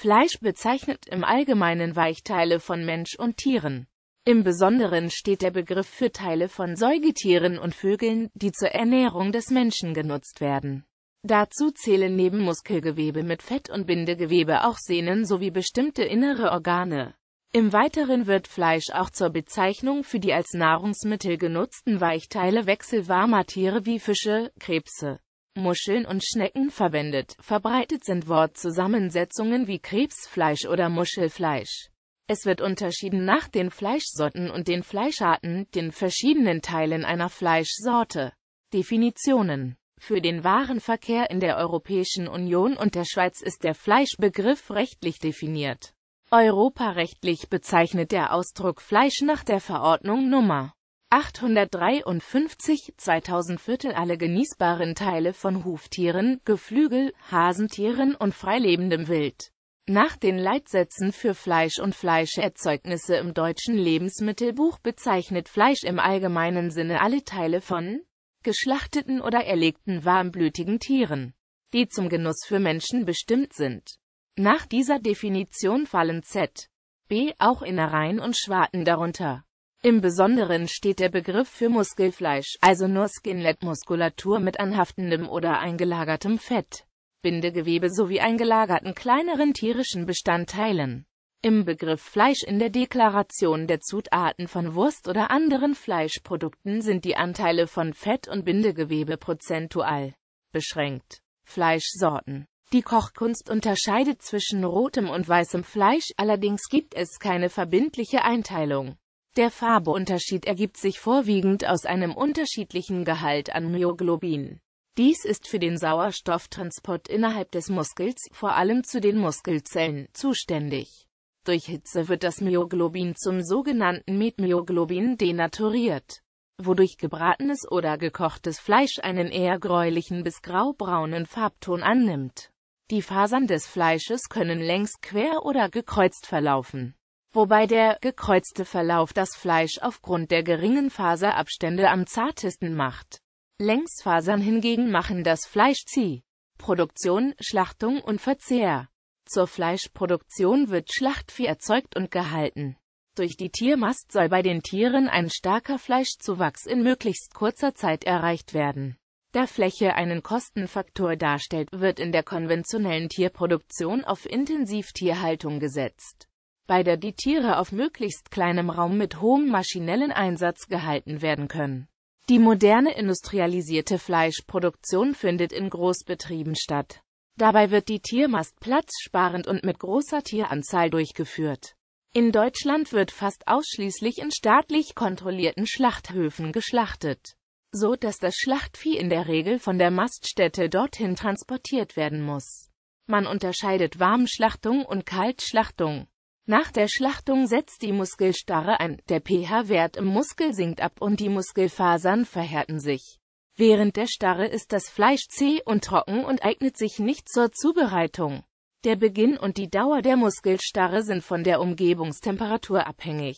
Fleisch bezeichnet im Allgemeinen Weichteile von Mensch und Tieren. Im Besonderen steht der Begriff für Teile von Säugetieren und Vögeln, die zur Ernährung des Menschen genutzt werden. Dazu zählen neben Muskelgewebe mit Fett und Bindegewebe auch Sehnen sowie bestimmte innere Organe. Im Weiteren wird Fleisch auch zur Bezeichnung für die als Nahrungsmittel genutzten Weichteile wechselwarmer Tiere wie Fische, Krebse, Muscheln und Schnecken verwendet. Verbreitet sind Wortzusammensetzungen wie Krebsfleisch oder Muschelfleisch. Es wird unterschieden nach den Fleischsorten und den Fleischarten, den verschiedenen Teilen einer Fleischsorte. Definitionen Für den Warenverkehr in der Europäischen Union und der Schweiz ist der Fleischbegriff rechtlich definiert. Europarechtlich bezeichnet der Ausdruck Fleisch nach der Verordnung Nummer 853 2000 Viertel alle genießbaren Teile von Huftieren, Geflügel, Hasentieren und freilebendem Wild. Nach den Leitsätzen für Fleisch und Fleischerzeugnisse im deutschen Lebensmittelbuch bezeichnet Fleisch im allgemeinen Sinne alle Teile von geschlachteten oder erlegten warmblütigen Tieren, die zum Genuss für Menschen bestimmt sind. Nach dieser Definition fallen Z, B auch Innereien und Schwarten darunter im Besonderen steht der Begriff für Muskelfleisch, also nur Skinlet-Muskulatur mit anhaftendem oder eingelagertem Fett, Bindegewebe sowie eingelagerten kleineren tierischen Bestandteilen. Im Begriff Fleisch in der Deklaration der Zutaten von Wurst oder anderen Fleischprodukten sind die Anteile von Fett und Bindegewebe prozentual beschränkt. Fleischsorten die Kochkunst unterscheidet zwischen rotem und weißem Fleisch, allerdings gibt es keine verbindliche Einteilung. Der Farbeunterschied ergibt sich vorwiegend aus einem unterschiedlichen Gehalt an Myoglobin. Dies ist für den Sauerstofftransport innerhalb des Muskels, vor allem zu den Muskelzellen, zuständig. Durch Hitze wird das Myoglobin zum sogenannten Metmyoglobin denaturiert, wodurch gebratenes oder gekochtes Fleisch einen eher gräulichen bis graubraunen Farbton annimmt. Die Fasern des Fleisches können längs quer oder gekreuzt verlaufen wobei der gekreuzte Verlauf das Fleisch aufgrund der geringen Faserabstände am zartesten macht. Längsfasern hingegen machen das Fleisch zieh. Produktion, Schlachtung und Verzehr. Zur Fleischproduktion wird Schlachtvieh erzeugt und gehalten. Durch die Tiermast soll bei den Tieren ein starker Fleischzuwachs in möglichst kurzer Zeit erreicht werden. Da Fläche einen Kostenfaktor darstellt, wird in der konventionellen Tierproduktion auf Intensivtierhaltung gesetzt bei der die Tiere auf möglichst kleinem Raum mit hohem maschinellen Einsatz gehalten werden können. Die moderne industrialisierte Fleischproduktion findet in Großbetrieben statt. Dabei wird die Tiermast platzsparend und mit großer Tieranzahl durchgeführt. In Deutschland wird fast ausschließlich in staatlich kontrollierten Schlachthöfen geschlachtet, so dass das Schlachtvieh in der Regel von der Maststätte dorthin transportiert werden muss. Man unterscheidet Warmschlachtung und Kaltschlachtung. Nach der Schlachtung setzt die Muskelstarre ein, der pH-Wert im Muskel sinkt ab und die Muskelfasern verhärten sich. Während der Starre ist das Fleisch zäh und trocken und eignet sich nicht zur Zubereitung. Der Beginn und die Dauer der Muskelstarre sind von der Umgebungstemperatur abhängig.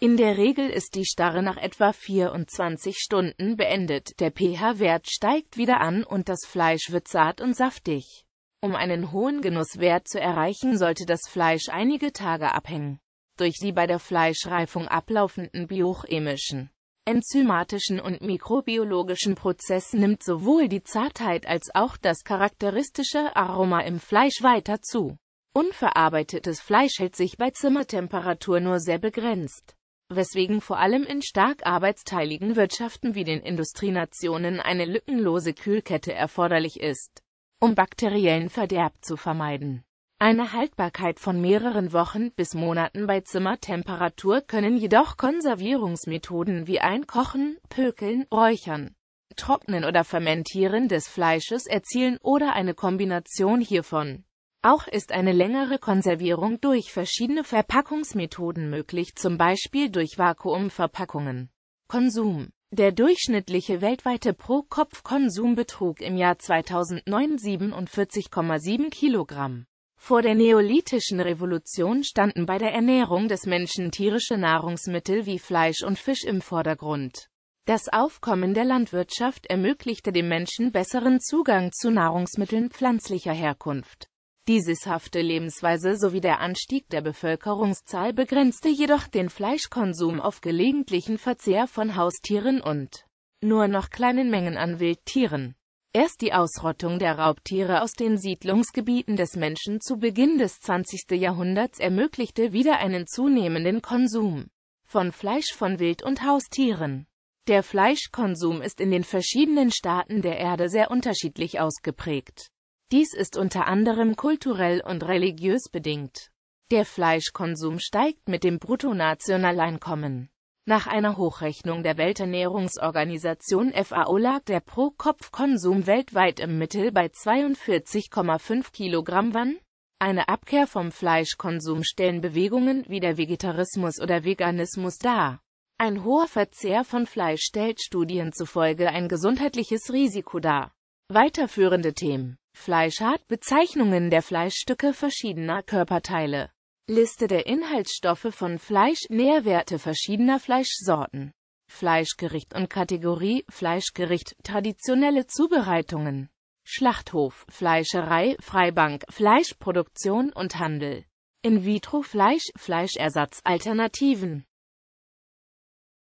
In der Regel ist die Starre nach etwa 24 Stunden beendet, der pH-Wert steigt wieder an und das Fleisch wird zart und saftig. Um einen hohen Genusswert zu erreichen, sollte das Fleisch einige Tage abhängen. Durch die bei der Fleischreifung ablaufenden biochemischen, enzymatischen und mikrobiologischen Prozesse nimmt sowohl die Zartheit als auch das charakteristische Aroma im Fleisch weiter zu. Unverarbeitetes Fleisch hält sich bei Zimmertemperatur nur sehr begrenzt, weswegen vor allem in stark arbeitsteiligen Wirtschaften wie den Industrienationen eine lückenlose Kühlkette erforderlich ist um bakteriellen Verderb zu vermeiden. Eine Haltbarkeit von mehreren Wochen bis Monaten bei Zimmertemperatur können jedoch Konservierungsmethoden wie Einkochen, Pökeln, Räuchern, Trocknen oder Fermentieren des Fleisches erzielen oder eine Kombination hiervon. Auch ist eine längere Konservierung durch verschiedene Verpackungsmethoden möglich, zum Beispiel durch Vakuumverpackungen. Konsum der durchschnittliche weltweite Pro-Kopf-Konsum betrug im Jahr 2009 47,7 Kilogramm. Vor der neolithischen Revolution standen bei der Ernährung des Menschen tierische Nahrungsmittel wie Fleisch und Fisch im Vordergrund. Das Aufkommen der Landwirtschaft ermöglichte dem Menschen besseren Zugang zu Nahrungsmitteln pflanzlicher Herkunft. Die sisshafte Lebensweise sowie der Anstieg der Bevölkerungszahl begrenzte jedoch den Fleischkonsum auf gelegentlichen Verzehr von Haustieren und nur noch kleinen Mengen an Wildtieren. Erst die Ausrottung der Raubtiere aus den Siedlungsgebieten des Menschen zu Beginn des 20. Jahrhunderts ermöglichte wieder einen zunehmenden Konsum von Fleisch von Wild- und Haustieren. Der Fleischkonsum ist in den verschiedenen Staaten der Erde sehr unterschiedlich ausgeprägt. Dies ist unter anderem kulturell und religiös bedingt. Der Fleischkonsum steigt mit dem Bruttonationaleinkommen. Nach einer Hochrechnung der Welternährungsorganisation FAO lag der Pro-Kopf-Konsum weltweit im Mittel bei 42,5 Kilogramm, wann eine Abkehr vom Fleischkonsum stellen Bewegungen wie der Vegetarismus oder Veganismus dar. Ein hoher Verzehr von Fleisch stellt Studien zufolge ein gesundheitliches Risiko dar. Weiterführende Themen Fleischart Bezeichnungen der Fleischstücke verschiedener Körperteile. Liste der Inhaltsstoffe von Fleisch Nährwerte verschiedener Fleischsorten Fleischgericht und Kategorie Fleischgericht traditionelle Zubereitungen Schlachthof Fleischerei Freibank Fleischproduktion und Handel In vitro Fleisch Fleischersatz Alternativen